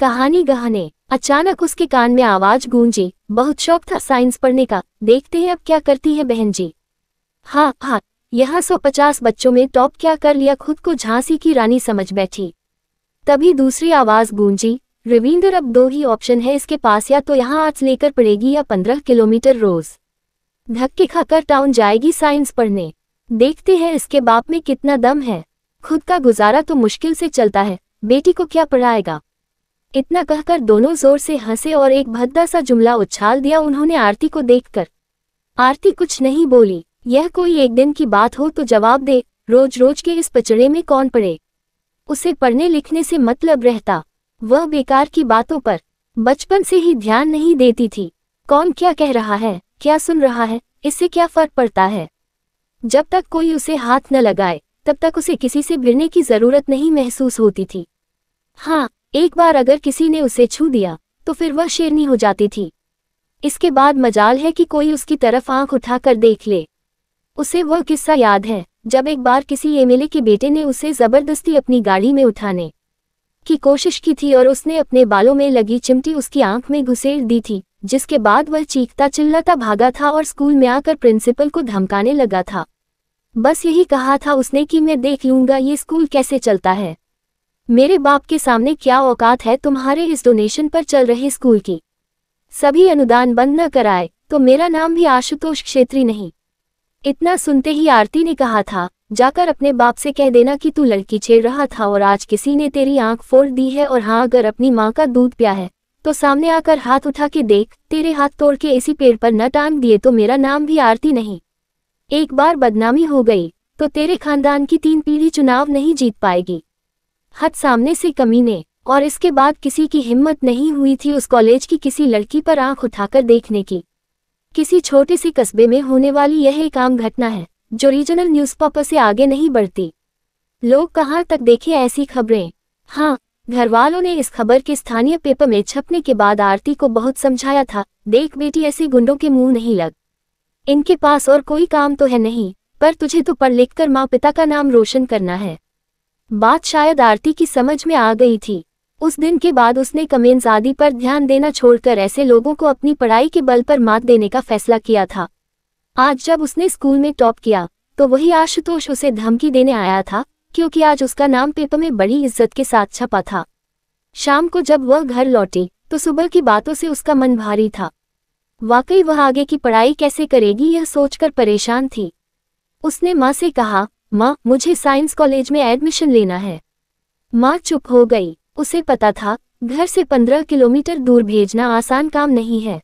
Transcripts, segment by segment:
कहानी गहने अचानक उसके कान में आवाज गूंजी बहुत शौक था साइंस पढ़ने का देखते हैं अब क्या करती है बहन जी हाँ हाँ यहाँ सौ पचास बच्चों में टॉप क्या कर लिया खुद को झांसी की रानी समझ बैठी तभी दूसरी आवाज गूंजी रविंदर अब दो ही ऑप्शन है इसके पास या तो यहाँ आर्ट्स लेकर पड़ेगी या पंद्रह किलोमीटर रोज धक्के खाकर टाउन जाएगी साइंस पढ़ने देखते हैं इसके बाप में कितना दम है खुद का गुजारा तो मुश्किल से चलता है बेटी को क्या पढ़ाएगा इतना कहकर दोनों जोर से हंसे और एक भद्दा सा जुमला उछाल दिया उन्होंने आरती को देखकर आरती कुछ नहीं बोली यह कोई एक दिन की बात हो तो जवाब दे रोज रोज के इस पचड़े में कौन पड़े उसे पढ़ने लिखने से मतलब रहता वह बेकार की बातों पर बचपन से ही ध्यान नहीं देती थी कौन क्या कह रहा है क्या सुन रहा है इससे क्या फर्क पड़ता है जब तक कोई उसे हाथ न लगाए तब तक उसे किसी से भिड़ने की जरूरत नहीं महसूस होती थी हाँ एक बार अगर किसी ने उसे छू दिया तो फिर वह शेरनी हो जाती थी इसके बाद मजाल है कि कोई उसकी तरफ आंख उठा कर देख ले उसे वह किस्सा याद है जब एक बार किसी एमएलए के बेटे ने उसे जबरदस्ती अपनी गाड़ी में उठाने की कोशिश की थी और उसने अपने बालों में लगी चिमटी उसकी आंख में घुसेर दी थी जिसके बाद वह चीखता चिल्लाता भागा था और स्कूल में आकर प्रिंसिपल को धमकाने लगा था बस यही कहा था उसने कि मैं देख लूंगा ये स्कूल कैसे चलता है मेरे बाप के सामने क्या औकात है तुम्हारे इस डोनेशन पर चल रहे स्कूल की सभी अनुदान बंद न कराए तो मेरा नाम भी आशुतोष क्षेत्री नहीं इतना सुनते ही आरती ने कहा था जाकर अपने बाप से कह देना कि तू लड़की छेड़ रहा था और आज किसी ने तेरी आंख फोड़ दी है और हाँ अगर अपनी माँ का दूध पिया है तो सामने आकर हाथ उठा के देख तेरे हाथ तोड़ के इसी पेड़ पर न टांग दिए तो मेरा नाम भी आरती नहीं एक बार बदनामी हो गई तो तेरे खानदान की तीन पीढ़ी चुनाव नहीं जीत पाएगी हद सामने से कमी ने और इसके बाद किसी की हिम्मत नहीं हुई थी उस कॉलेज की किसी लड़की पर आंख उठाकर देखने की किसी छोटे से कस्बे में होने वाली यह एक आम घटना है जो रीजनल न्यूज पेपर से आगे नहीं बढ़ती लोग कहाँ तक देखे ऐसी खबरें हाँ घर वालों ने इस खबर के स्थानीय पेपर में छपने के बाद आरती को बहुत समझाया था देख बेटी ऐसे गुंडों के मुंह नहीं लग इनके पास और कोई काम तो है नहीं पर तुझे तो पढ़ लिख कर माँ पिता का नाम रोशन करना है बात शायद आरती की समझ में आ गई थी उस दिन के बाद उसने कमेंस आदि पर ध्यान देना छोड़कर ऐसे लोगों को अपनी पढ़ाई के बल पर मात देने का फैसला किया था आज जब उसने स्कूल में टॉप किया तो वही आशुतोष उसे धमकी देने आया था क्योंकि आज उसका नाम पेपर में बड़ी इज्जत के साथ छपा था शाम को जब वह घर लौटी तो सुबह की बातों से उसका मन भारी था वाकई वह आगे की पढ़ाई कैसे करेगी यह सोचकर परेशान थी उसने माँ से कहा माँ मुझे साइंस कॉलेज में एडमिशन लेना है माँ चुप हो गई उसे पता था घर से पंद्रह किलोमीटर दूर भेजना आसान काम नहीं है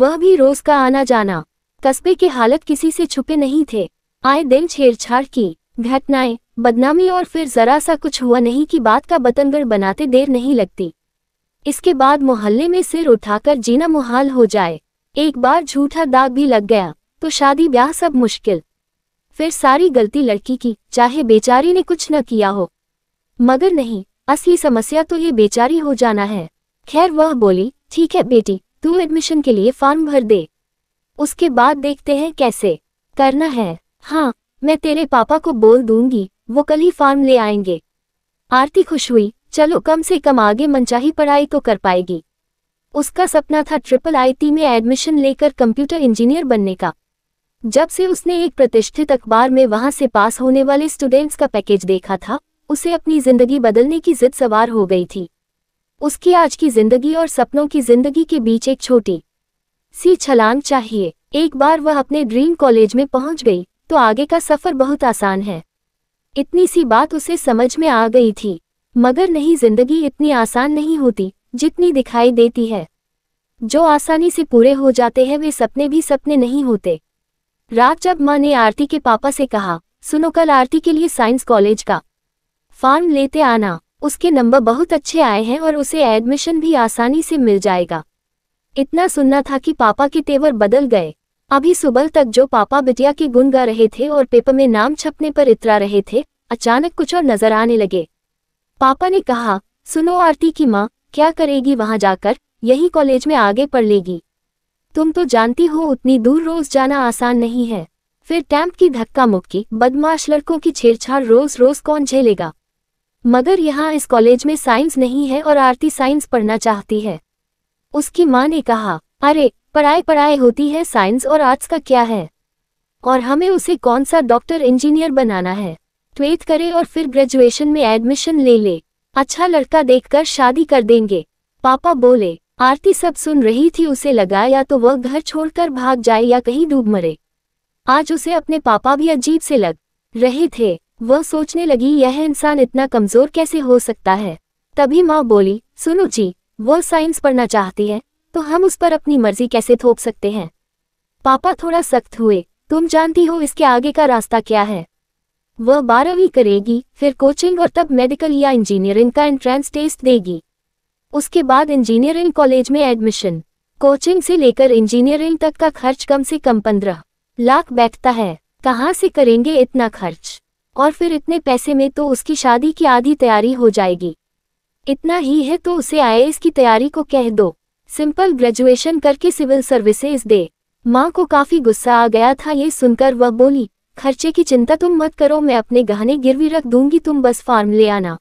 वह भी रोज का आना जाना कस्बे की हालत किसी से छुपे नहीं थे आए दिन छेड़छाड़ की घटनाएं बदनामी और फिर जरा सा कुछ हुआ नहीं कि बात का बतनगढ़ बनाते देर नहीं लगती इसके बाद मोहल्ले में सिर उठाकर जीना मुहाल हो जाए एक बार झूठा दाग भी लग गया तो शादी ब्याह सब मुश्किल फिर सारी गलती लड़की की चाहे बेचारी ने कुछ न किया हो मगर नहीं असली समस्या तो ये बेचारी हो जाना है खैर वह बोली ठीक है बेटी तू एडमिशन के लिए फॉर्म भर दे उसके बाद देखते हैं कैसे करना है हाँ मैं तेरे पापा को बोल दूंगी वो कल ही फॉर्म ले आएंगे आरती खुश हुई चलो कम से कम आगे मनचाही पढ़ाई तो कर पाएगी उसका सपना था ट्रिपल आईटी में एडमिशन लेकर कंप्यूटर इंजीनियर बनने का जब से उसने एक प्रतिष्ठित अखबार में वहां से पास होने वाले स्टूडेंट्स का पैकेज देखा था उसे अपनी जिंदगी बदलने की जिद सवार हो गई थी उसकी आज की जिंदगी और सपनों की जिंदगी के बीच एक छोटी सी छलांग चाहिए एक बार वह अपने ड्रीम कॉलेज में पहुंच गई तो आगे का सफर बहुत आसान है इतनी सी बात उसे समझ में आ गई थी मगर नहीं जिंदगी इतनी आसान नहीं होती जितनी दिखाई देती है जो आसानी से पूरे हो जाते हैं वे सपने भी सपने नहीं होते रात जब माँ ने आरती के पापा से कहा सुनो कल आरती के लिए साइंस कॉलेज का फॉर्म लेते आना उसके नंबर बहुत अच्छे आए हैं और उसे एडमिशन भी आसानी से मिल जाएगा इतना सुनना था कि पापा के तेवर बदल गए अभी सुबह तक जो पापा बिटिया के गुन गा रहे थे और पेपर में नाम छपने पर इतरा रहे थे अचानक कुछ और नजर आने लगे पापा ने कहा सुनो आरती की माँ क्या करेगी वहां जाकर यही कॉलेज में आगे पढ़ लेगी तुम तो जानती हो उतनी दूर रोज जाना आसान नहीं है फिर टैंप की धक्का मुक्की बदमाश लड़कों की छेड़छाड़ रोज रोज कौन झेलेगा मगर यहाँ इस कॉलेज में साइंस नहीं है और आरती साइंस पढ़ना चाहती है उसकी माँ ने कहा अरे पढ़ाई पढ़ाई होती है साइंस और आर्ट्स का क्या है और हमें उसे कौन सा डॉक्टर इंजीनियर बनाना है ट्वेल्थ करे और फिर ग्रेजुएशन में एडमिशन ले ले अच्छा लड़का देखकर शादी कर देंगे पापा बोले आरती सब सुन रही थी उसे लगा या तो वह घर छोड़कर भाग जाए या कहीं डूब मरे आज उसे अपने पापा भी अजीब से लग रहे थे वह सोचने लगी यह इंसान इतना कमजोर कैसे हो सकता है तभी माँ बोली सुनो जी वह साइंस पढ़ना चाहती है तो हम उस पर अपनी मर्जी कैसे थोप सकते हैं पापा थोड़ा सख्त हुए तुम जानती हो इसके आगे का रास्ता क्या है वह बारहवीं करेगी फिर कोचिंग और तब मेडिकल या इंजीनियरिंग का एंट्रेंस टेस्ट देगी उसके बाद इंजीनियरिंग कॉलेज में एडमिशन कोचिंग से लेकर इंजीनियरिंग तक का खर्च कम से कम पंद्रह लाख बैठता है कहाँ से करेंगे इतना खर्च और फिर इतने पैसे में तो उसकी शादी की आधी तैयारी हो जाएगी इतना ही है तो उसे आए की तैयारी को कह दो सिंपल ग्रेजुएशन करके सिविल सर्विसेज दे माँ को काफ़ी गुस्सा आ गया था ये सुनकर वह बोली खर्चे की चिंता तुम मत करो मैं अपने गहने गिरवी रख दूंगी तुम बस फार्म ले आना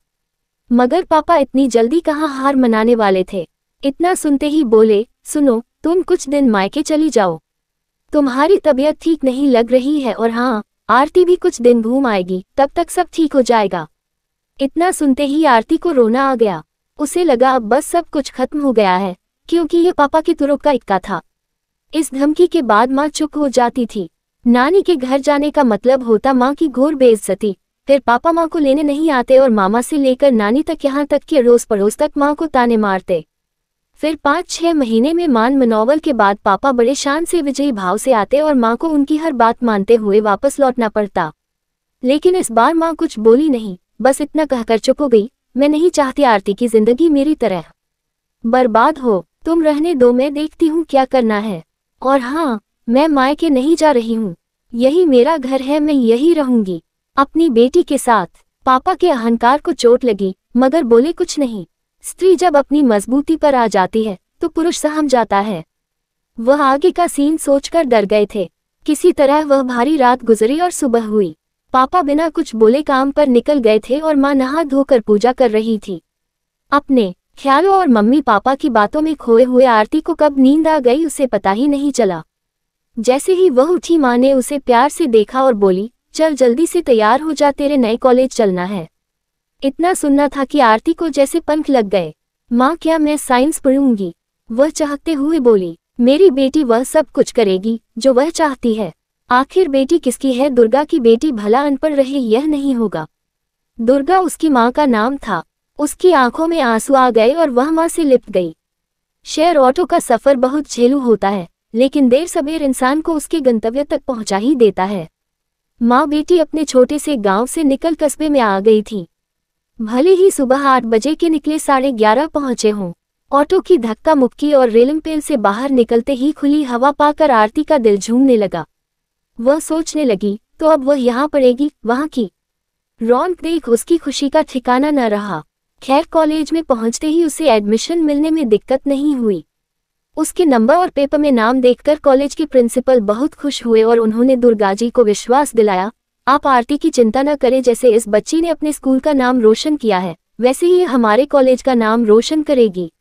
मगर पापा इतनी जल्दी कहाँ हार मनाने वाले थे इतना सुनते ही बोले सुनो तुम कुछ दिन मायके चली जाओ तुम्हारी तबीयत ठीक नहीं लग रही है और हाँ आरती भी कुछ दिन घूम आएगी तब तक सब ठीक हो जाएगा इतना सुनते ही आरती को रोना आ गया उसे लगा अब बस सब कुछ खत्म हो गया है क्योंकि ये पापा की तुरुक का इक्का था इस धमकी के बाद माँ चुप हो जाती थी नानी के घर जाने का मतलब होता माँ की घोर बेइज्जती फिर पापा माँ को लेने नहीं आते और मामा से लेकर नानी तक यहाँ तक कि अड़ोस पड़ोस तक माँ को ताने मारते फिर पाँच छह महीने में मान मनोवल के बाद पापा बड़े शान से विजयी भाव से आते और माँ को उनकी हर बात मानते हुए वापस लौटना पड़ता लेकिन इस बार माँ कुछ बोली नहीं बस इतना कहकर चुप हो गई मैं नहीं चाहती आरती की जिंदगी मेरी तरह बर्बाद हो तुम रहने दो मैं देखती हूँ क्या करना है और हाँ मैं मायके नहीं जा रही हूँ यही मेरा घर है मैं यही रहूंगी अपनी बेटी के साथ पापा के अहंकार को चोट लगी मगर बोले कुछ नहीं स्त्री जब अपनी मजबूती पर आ जाती है तो पुरुष सहम जाता है वह आगे का सीन सोचकर डर गए थे किसी तरह वह भारी रात गुजरी और सुबह हुई पापा बिना कुछ बोले काम पर निकल गए थे और माँ नहा धोकर पूजा कर रही थी अपने ख्यालों और मम्मी पापा की बातों में खोए हुए आरती को कब नींद आ गई उसे पता ही नहीं चला जैसे ही वह उठी माँ ने उसे प्यार से देखा और बोली चल जल्दी से तैयार हो जा तेरे नए कॉलेज चलना है इतना सुनना था कि आरती को जैसे पंख लग गए माँ क्या मैं साइंस पढ़ूंगी वह चाहते हुए बोली मेरी बेटी वह सब कुछ करेगी जो वह चाहती है आखिर बेटी किसकी है दुर्गा की बेटी भला अनपढ़ रहे यह नहीं होगा दुर्गा उसकी माँ का नाम था उसकी आंखों में आंसू आ गए और वह माँ से लिप गई शेयर ऑटो का सफर बहुत झेलू होता है लेकिन देर सबेर इंसान को उसके गंतव्य तक पहुँचा ही देता है माँ बेटी अपने छोटे से गांव से निकल कस्बे में आ गई थी भले ही सुबह आठ बजे के निकले साढ़े ग्यारह पहुंचे हों ऑटो की धक्का मुक्की और रेलम पेल से बाहर निकलते ही खुली हवा पाकर आरती का दिल झूमने लगा वह सोचने लगी तो अब वह यहाँ पड़ेगी वहाँ की रौनक देख उसकी खुशी का ठिकाना न रहा खैर कॉलेज में पहुंचते ही उसे एडमिशन मिलने में दिक्कत नहीं हुई उसके नंबर और पेपर में नाम देखकर कॉलेज के प्रिंसिपल बहुत खुश हुए और उन्होंने दुर्गा जी को विश्वास दिलाया आप आरती की चिंता न करें जैसे इस बच्ची ने अपने स्कूल का नाम रोशन किया है वैसे ही हमारे कॉलेज का नाम रोशन करेगी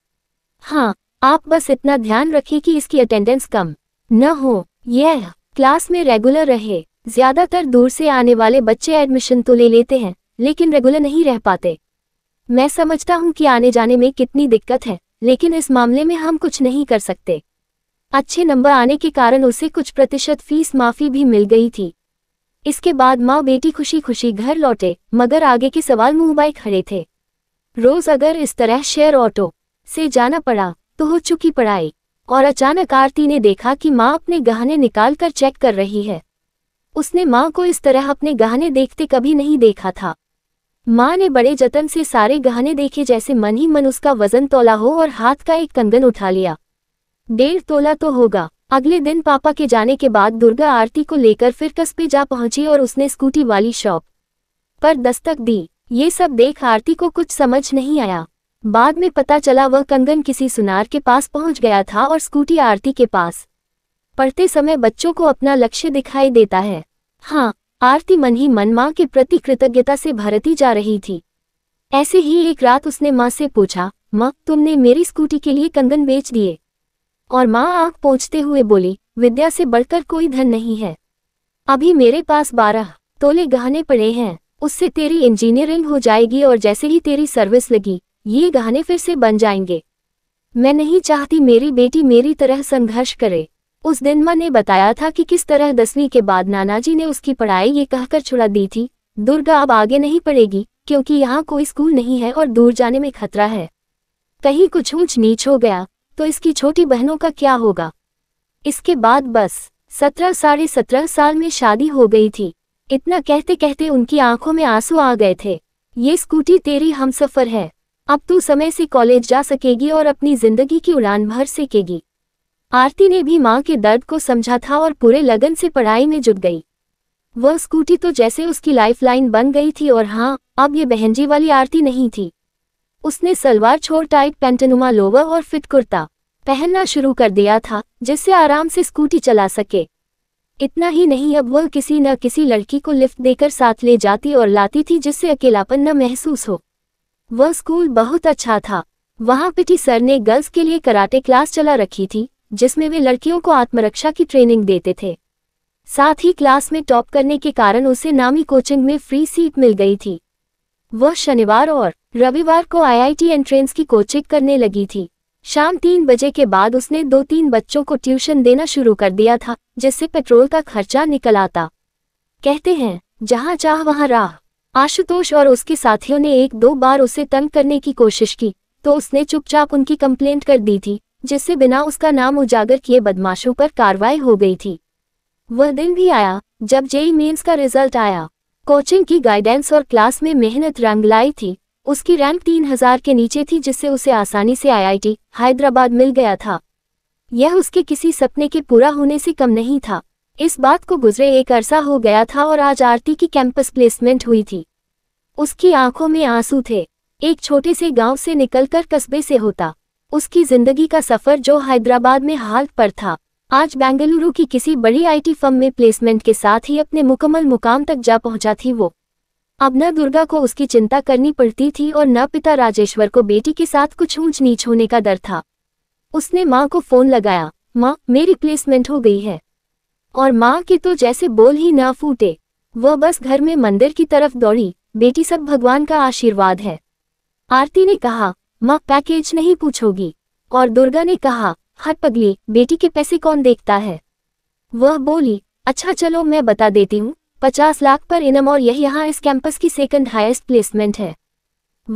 हाँ आप बस इतना ध्यान रखिए कि इसकी अटेंडेंस कम न हो यह क्लास में रेगुलर रहे ज्यादातर दूर से आने वाले बच्चे एडमिशन तो ले लेते हैं लेकिन रेगुलर नहीं रह पाते मैं समझता हूँ कि आने जाने में कितनी दिक्कत है लेकिन इस मामले में हम कुछ नहीं कर सकते अच्छे नंबर आने के कारण उसे कुछ प्रतिशत फीस माफी भी मिल गई थी इसके बाद माँ बेटी खुशी खुशी घर लौटे मगर आगे के सवाल मुंह बाई खड़े थे रोज अगर इस तरह शेयर ऑटो से जाना पड़ा तो हो चुकी पढ़ाई और अचानक आरती ने देखा कि माँ अपने गहने निकाल कर चेक कर रही है उसने माँ को इस तरह अपने गहने देखते कभी नहीं देखा था माँ ने बड़े जतन से सारे गहने देखे जैसे मन ही मन उसका वजन तोला हो और हाथ का एक कंगन उठा लिया डेढ़ तोला तो होगा अगले दिन पापा के जाने के बाद दुर्गा आरती को लेकर फिर कस्बे जा पहुंची और उसने स्कूटी वाली शॉप पर दस्तक दी ये सब देख आरती को कुछ समझ नहीं आया बाद में पता चला वह कंगन किसी सुनार के पास पहुंच गया था और स्कूटी आरती के पास पढ़ते समय बच्चों को अपना लक्ष्य दिखाई देता है हाँ आरती मन ही मन माँ के प्रति कृतज्ञता से भरती जा रही थी ऐसे ही एक रात उसने माँ से पूछा माँ तुमने मेरी स्कूटी के लिए कंगन बेच दिए और माँ आंख पहुँचते हुए बोली विद्या से बढ़कर कोई धन नहीं है अभी मेरे पास बारह तोले गहने पड़े हैं उससे तेरी इंजीनियरिंग हो जाएगी और जैसे ही तेरी सर्विस लगी ये गहने फिर से बन जाएंगे मैं नहीं चाहती मेरी बेटी मेरी तरह संघर्ष करे उस दिन मां ने बताया था कि किस तरह दसवीं के बाद नानाजी ने उसकी पढ़ाई ये कहकर छुड़ा दी थी दुर्गा अब आगे नहीं पढ़ेगी क्योंकि यहाँ कोई स्कूल नहीं है और दूर जाने में खतरा है कहीं कुछ ऊंच नीच हो गया तो इसकी छोटी बहनों का क्या होगा इसके बाद बस सत्रह साढ़े सत्रह साल में शादी हो गई थी इतना कहते कहते उनकी आंखों में आंसू आ गए थे ये स्कूटी तेरी हम सफ़र है अब तू समय से कॉलेज जा सकेगी और अपनी जिंदगी की उड़ान भर सकेगी आरती ने भी माँ के दर्द को समझा था और पूरे लगन से पढ़ाई में जुट गई वह स्कूटी तो जैसे उसकी लाइफलाइन बन गई थी और हाँ अब ये बहनजी वाली आरती नहीं थी उसने सलवार छोड़ टाइट पेंटनुमा लोवर और फिट कुर्ता पहनना शुरू कर दिया था जिससे आराम से स्कूटी चला सके इतना ही नहीं अब वह किसी न किसी लड़की को लिफ्ट देकर साथ ले जाती और लाती थी जिससे अकेलापन न महसूस हो वह स्कूल बहुत अच्छा था वहाँ पिटी सर ने गर्ल्स के लिए कराटे क्लास चला रखी थी जिसमें वे लड़कियों को आत्मरक्षा की ट्रेनिंग देते थे साथ ही क्लास में टॉप करने के कारण उसे नामी कोचिंग में फ्री सीट मिल गई थी वह शनिवार और रविवार को आईआईटी एंट्रेंस की कोचिंग करने लगी थी शाम तीन बजे के बाद उसने दो तीन बच्चों को ट्यूशन देना शुरू कर दिया था जिससे पेट्रोल का खर्चा निकल आता कहते हैं जहाँ चाह वहाँ राह आशुतोष और उसके साथियों ने एक दो बार उसे तंग करने की कोशिश की तो उसने चुपचाप उनकी कंप्लेंट कर दी थी जिससे बिना उसका नाम उजागर किए बदमाशों पर कार्रवाई हो गई थी वह दिन भी आया जब जेई मेन्स का रिजल्ट आया कोचिंग की गाइडेंस और क्लास में मेहनत रंग लाई थी उसकी रैंक तीन हजार के नीचे थी जिससे उसे आसानी से आईआईटी हैदराबाद मिल गया था यह उसके किसी सपने के पूरा होने से कम नहीं था इस बात को गुजरे एक अरसा हो गया था और आज आरती की कैंपस प्लेसमेंट हुई थी उसकी आंखों में आंसू थे एक छोटे से गांव से निकलकर कस्बे से होता उसकी जिंदगी का सफर जो हैदराबाद में हाल पर था आज बेंगलुरु की किसी बड़ी आईटी फर्म में प्लेसमेंट के साथ ही अपने मुकम्मल मुकाम तक जा पहुंचा थी वो अब न दुर्गा को उसकी चिंता करनी पड़ती थी और न पिता राजेश्वर को बेटी के साथ कुछ ऊंच नीच होने का डर था उसने माँ को फोन लगाया माँ मेरी प्लेसमेंट हो गई है और माँ के तो जैसे बोल ही ना फूटे वह बस घर में मंदिर की तरफ दौड़ी बेटी सब भगवान का आशीर्वाद है आरती ने कहा माँ पैकेज नहीं पूछोगी और दुर्गा ने कहा हर पगली बेटी के पैसे कौन देखता है वह बोली अच्छा चलो मैं बता देती हूँ पचास लाख पर इनम और यही यहाँ इस कैंपस की सेकंड हाईएस्ट प्लेसमेंट है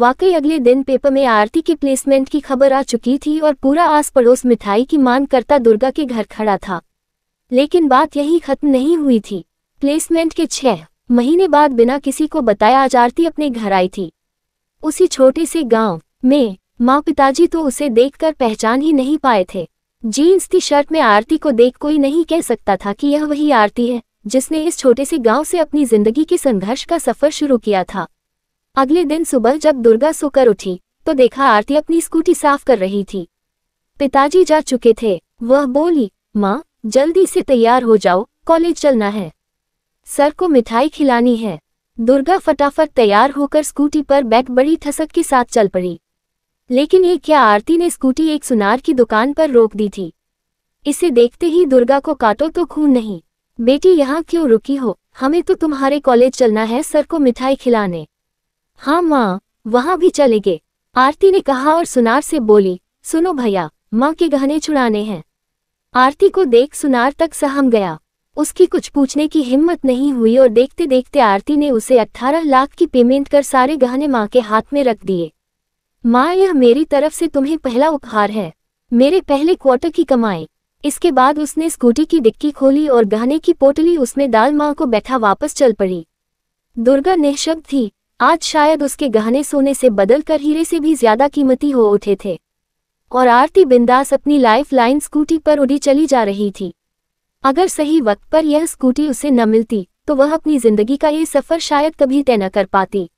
वाकई अगले दिन पेपर में आरती के प्लेसमेंट की खबर आ चुकी थी और पूरा आस पड़ोस मिठाई की मांग करता दुर्गा के घर खड़ा था लेकिन बात यही खत्म नहीं हुई थी प्लेसमेंट के छह महीने बाद बिना किसी को बताया आज आरती अपने घर आई थी उसी छोटे से गांव में माँ पिताजी तो उसे देखकर पहचान ही नहीं पाए थे जीन्स की शर्ट में आरती को देख कोई नहीं कह सकता था कि यह वही आरती है जिसने इस छोटे से गांव से अपनी जिंदगी के संघर्ष का सफर शुरू किया था अगले दिन सुबह जब दुर्गा सोकर उठी तो देखा आरती अपनी स्कूटी साफ कर रही थी पिताजी जा चुके थे वह बोली माँ जल्दी से तैयार हो जाओ कॉलेज चलना है सर को मिठाई खिलानी है दुर्गा फटाफट तैयार होकर स्कूटी पर बैठ बड़ी ठसक के साथ चल पड़ी लेकिन ये क्या आरती ने स्कूटी एक सुनार की दुकान पर रोक दी थी इसे देखते ही दुर्गा को काटो तो खून नहीं बेटी यहाँ क्यों रुकी हो हमें तो तुम्हारे कॉलेज चलना है सर को मिठाई खिलाने हाँ माँ वहाँ भी चले गए आरती ने कहा और सुनार से बोली सुनो भैया माँ के गहने छुड़ाने हैं आरती को देख सुनार तक सहम गया उसकी कुछ पूछने की हिम्मत नहीं हुई और देखते देखते आरती ने उसे अट्ठारह लाख की पेमेंट कर सारे गहने माँ के हाथ में रख दिए माँ यह मेरी तरफ से तुम्हें पहला उपहार है मेरे पहले क्वार्टर की कमाई इसके बाद उसने स्कूटी की डिक्की खोली और गहने की पोटली उसमें दाल माँ को बैठा वापस चल पड़ी दुर्गा निःशब्द थी आज शायद उसके गहने सोने से बदल कर हीरे से भी ज्यादा कीमती हो उठे थे और आरती बिंदास अपनी लाइफ लाइन स्कूटी पर उड़ी चली जा रही थी अगर सही वक्त पर यह स्कूटी उसे न मिलती तो वह अपनी जिंदगी का ये सफ़र शायद कभी तय न कर पाती